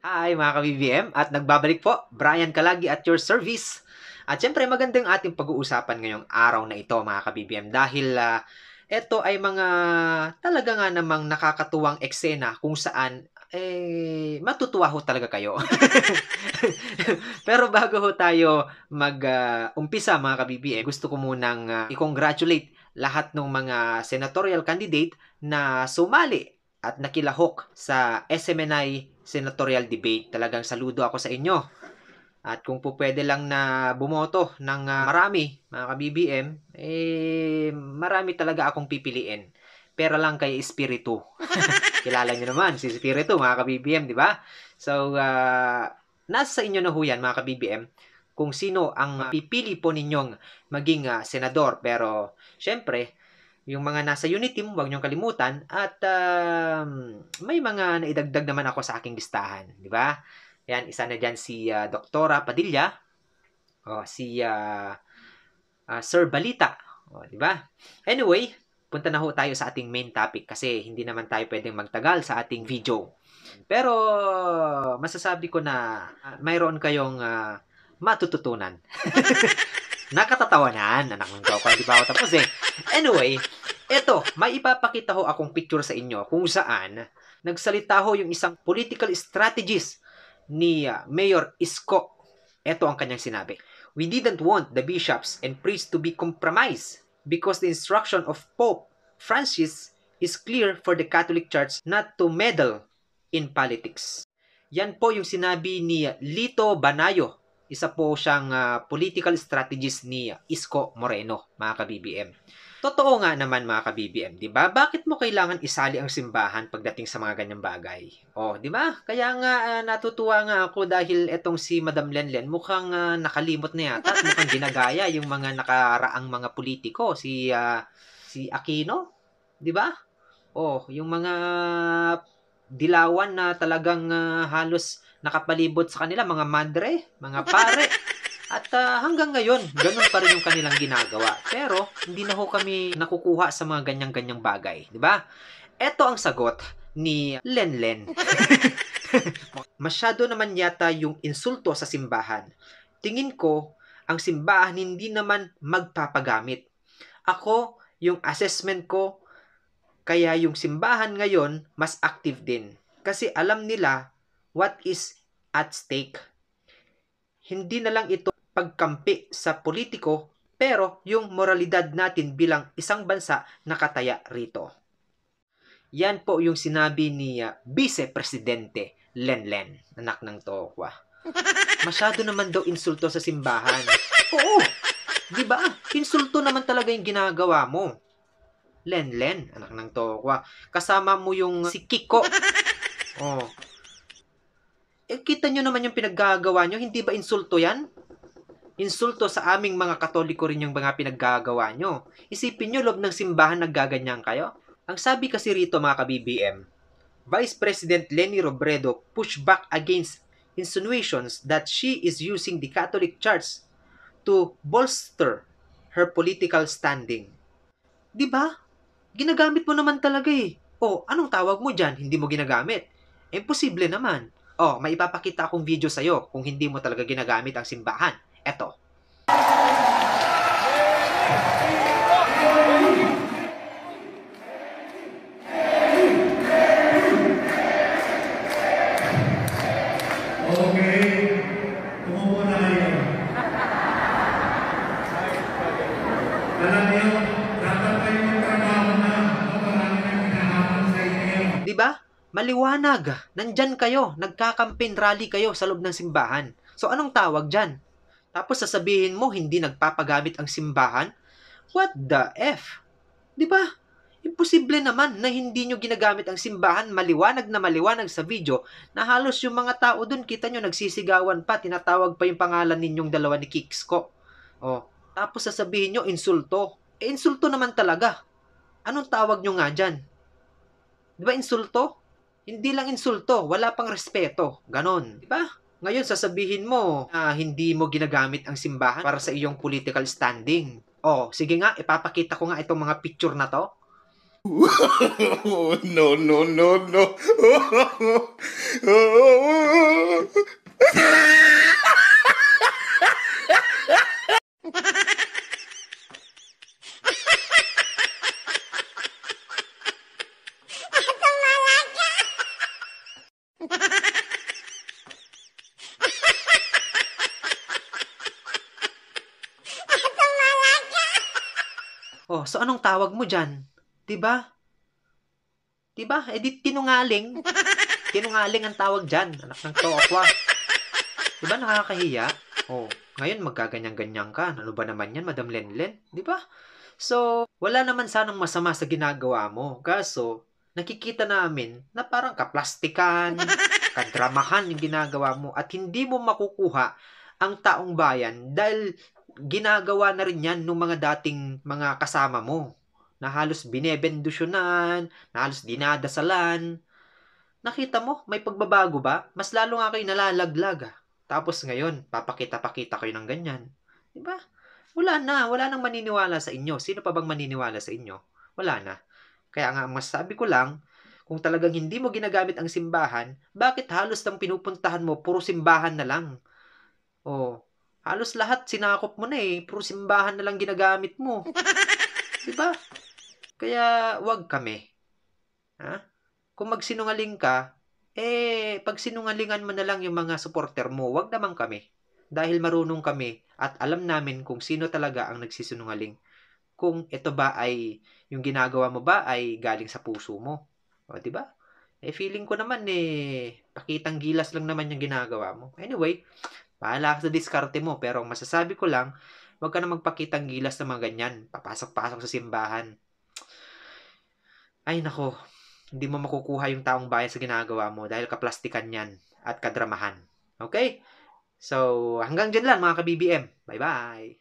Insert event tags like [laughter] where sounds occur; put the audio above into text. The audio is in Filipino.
Hi mga ka-BBM at nagbabalik po, Brian Kalagi at your service. At syempre magandang ating pag-uusapan ngayong araw na ito mga ka-BBM dahil uh, ah, ito ay mga talaga nga namang nakakatuwang eksena kung saan eh, matutuwa ho talaga kayo. [laughs] Pero bago ho tayo mag-umpisa ah, uh, mga ka-BBM, gusto ko munang uh, i-congratulate lahat ng mga senatorial candidate na sumali at nakilahok sa SMNI senatorial debate. Talagang saludo ako sa inyo. At kung po pwede lang na bumoto ng ah, marami, mga ka-BBM, eh, marami talaga akong pipiliin. Pera lang kay Espiritu. [laughs] Kilala niyo naman si Espiritu, mga ka-BBM, di ba? So, uh, nasa inyo na huyan, mga ka-BBM, kung sino ang pipili po ninyong maging uh, senador. Pero, syempre, yung mga nasa unit team, huwag niyong kalimutan. At um, may mga naidagdag naman ako sa aking listahan, di ba? Ayan, isa na dyan si uh, Doktora Padilla, o, oh, si uh, uh, Sir Balita, o, oh, di ba? Anyway, punta na ho tayo sa ating main topic kasi hindi naman tayo pwedeng magtagal sa ating video. Pero masasabi ko na uh, mayroon kayong uh, matututunan. [laughs] Nakatatawanan. Anak ng joke, hindi pa ako tapos eh. Anyway, eto, may ipapakita ho akong picture sa inyo kung saan nagsalita ho yung isang political strategist ni ah, Mayor Isko. Eto ang kanyang sinabi. We didn't want the bishops and priests to be compromised because the instruction of Pope Francis is clear for the Catholic Church not to meddle in politics. Yan po yung sinabi ni Lito Banayo, isa po siyang uh, political strategist ni Isko Moreno, mga ka-BBM. Totoo nga naman mga ka-BBM, 'di ba? Bakit mo kailangan isali ang simbahan pagdating sa mga ganyang bagay? Oh, 'di ba? Kaya nga uh, natutuwa nga ako dahil etong si Madam Lenlen mukhang uh, nakalimot na yata at mukhang ginagaya yung mga nakaraang mga politiko, si uh, si Aquino, 'di ba? Oh, yung mga dilawan na talagang uh, halos nakapalibot sa kanila mga madre, mga [laughs] pare. At uh, hanggang ngayon, ganun pa rin yung kanilang ginagawa. Pero hindi na ho kami nakukuha sa mga ganyang-ganyang bagay, 'di ba? Ito ang sagot ni Lenlen. [laughs] Masyado naman yata yung insulto sa simbahan. Tingin ko, ang simbahan hindi naman magpapagamit. Ako, yung assessment ko, kaya yung simbahan ngayon mas active din. Kasi alam nila what is at stake. Hindi na lang ito pagkampi sa politiko pero yung moralidad natin bilang isang bansa nakataya rito. Yan po yung sinabi ni uh, ah, Vice Presidente Lenlen, anak ng Tokwa. [laughs] Masyado naman daw insulto sa simbahan. Oo, di ba? Insulto naman talaga yung ginagawa mo. Lenlen, anak ng Tokwa. Kasama mo yung si Kiko. [laughs] Oh, eh, kita nyo naman yung pinaggagawa nyo. Hindi ba insulto yan? Insulto sa aming mga katoliko rin yung mga pinaggagawa nyo. Isipin nyo, loob ng simbahan naggaganyan kayo. Ang sabi kasi rito mga ka-BBM, Vice President Leni Robredo push back against insinuations that she is using the Catholic Church to bolster her political standing. 'Di ba? Ginagamit mo naman talaga eh. O, anong tawag mo diyan? Hindi mo ginagamit. Imposible naman. Oh, may ipapakita akong video sa'yo kung hindi mo talaga ginagamit ang simbahan. Eto. Okay. maliwanag. Nandyan kayo, nagkakampin rally kayo sa loob ng simbahan. So anong tawag dyan? Tapos sasabihin mo hindi nagpapagamit ang simbahan? What the F? Di ba? Imposible naman na hindi nyo ginagamit ang simbahan maliwanag na maliwanag sa video na halos yung mga tao dun kita nyo nagsisigawan pa, tinatawag pa yung pangalan ninyong dalawa ni Kiksko. Oh. tapos sasabihin nyo insulto. E insulto naman talaga. Anong tawag nyo nga dyan? Di ba insulto? Hindi lang insulto, wala pang respeto. Ganon. Diba? Ngayon, sasabihin mo na hindi mo ginagamit ang simbahan para sa iyong political standing. Oh, sige nga, ipapakita ko nga itong mga picture na to. [laughs] no, no, no, no. [laughs] [laughs] Oh, so anong tawag mo diyan? 'Di ba? 'Di ba? Eh di tinungaling. [laughs] tinungaling ang tawag diyan, anak ng tokwa. 'Di ba nakakahiya? Oh, ngayon magkaganyan-ganyan ka. Ano ba naman 'yan, Madam Lenlen? 'Di ba? So, wala naman sanang masama sa ginagawa mo. Kaso, nakikita namin na parang kaplastikan, [laughs] kadramahan yung ginagawa mo at hindi mo makukuha ang taong bayan dahil ginagawa na rin yan ng mga dating mga kasama mo na halos binebendusyonan, na halos dinadasalan. Nakita mo, may pagbabago ba? Mas lalo nga kayo nalalaglag. Ah. Tapos ngayon, papakita-pakita kayo ng ganyan. Di ba? Wala na, wala nang maniniwala sa inyo. Sino pa bang maniniwala sa inyo? Wala na. Kaya nga, masabi ko lang, kung talagang hindi mo ginagamit ang simbahan, bakit halos nang pinupuntahan mo, puro simbahan na lang? O, Halos lahat sinakop mo na eh. Puro simbahan na lang ginagamit mo. [laughs] diba? Kaya wag kami. Ha? Kung magsinungaling ka, eh, pagsinungalingan mo na lang yung mga supporter mo, wag naman kami. Dahil marunong kami at alam namin kung sino talaga ang nagsisinungaling. Kung ito ba ay, yung ginagawa mo ba ay galing sa puso mo. O, ba? Diba? Eh, feeling ko naman eh, pakitang gilas lang naman yung ginagawa mo. Anyway, Bahala ka sa diskarte mo, pero ang masasabi ko lang, huwag ka na magpakitang gilas ng mga ganyan. Papasok-pasok sa simbahan. Ay nako, hindi mo makukuha yung taong bayan sa ginagawa mo dahil kaplastikan yan at kadramahan. Okay? So, hanggang dyan lang mga ka-BBM. Bye-bye!